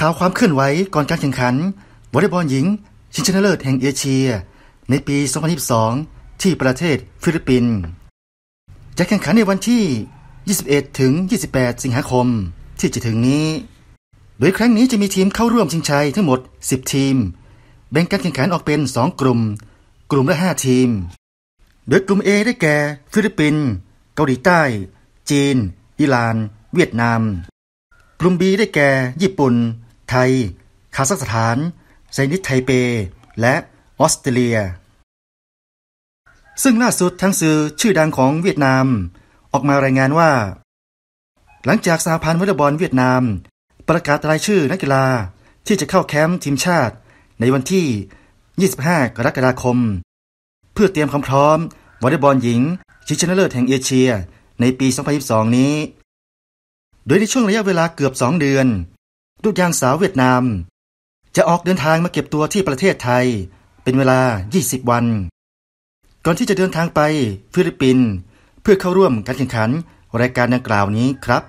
ข่าวความเคลื่อนไหวก่อนการแข่งขันวอลเลย์บอลหญิงชิงชนะเลิศแห่งเอเชีย ในปี 2022 ที่ประเทศฟิลิปปินส์จะแข่งขันในวันที่ 21 ถึง 28 สิงหาคม ที่จะถึงนี้ โดยครั้งนี้จะมีทีมเข้าร่วมชิงชัยทั้งหมด 10 ทีม แบ่งการแข่งขันออกเป็น 2 กลุ่ม กลุ่มละ 5 ทีมโดยกลุ่ม A ได้แก่ฟิลิปปินส์เกาหลีใต้ จีน อิหร่าน เวียดนาม กลุ่ม B ได้แก่ญี่ปุ่น ไทยคาซัคสถานไซนิสไทเป และออสเตรเลีย ซึ่งล่าสุดทั้งสื่อชื่อดังของเวียดนาม ออกมารายงานว่า หลังจากสาพันธ์วอลเลย์บอลเวียดนาม ประกาศรายชื่อนักกีฬาที่จะเข้าแคมป์ทีมชาติ ในวันที่ 25 กรกฎาคมเพื่อเตรียมความพร้อมวอลเลย์บอลหญิง ชิงชนะเลิศแห่งเอเชีย ในปี 2022 นี้ โดยในช่วงระยะเวลาเกือบ 2 เดือนลูกยางสาวเวียดนาม จะออกเดินทางมาเก็บตัวที่ประเทศไทย เป็นเวลา 20 วัน ก่อนที่จะเดินทางไป ฟิลิปปินส์เพื่อเข้าร่วมการแข่งขันรายการดังกล่าวนี้ครับ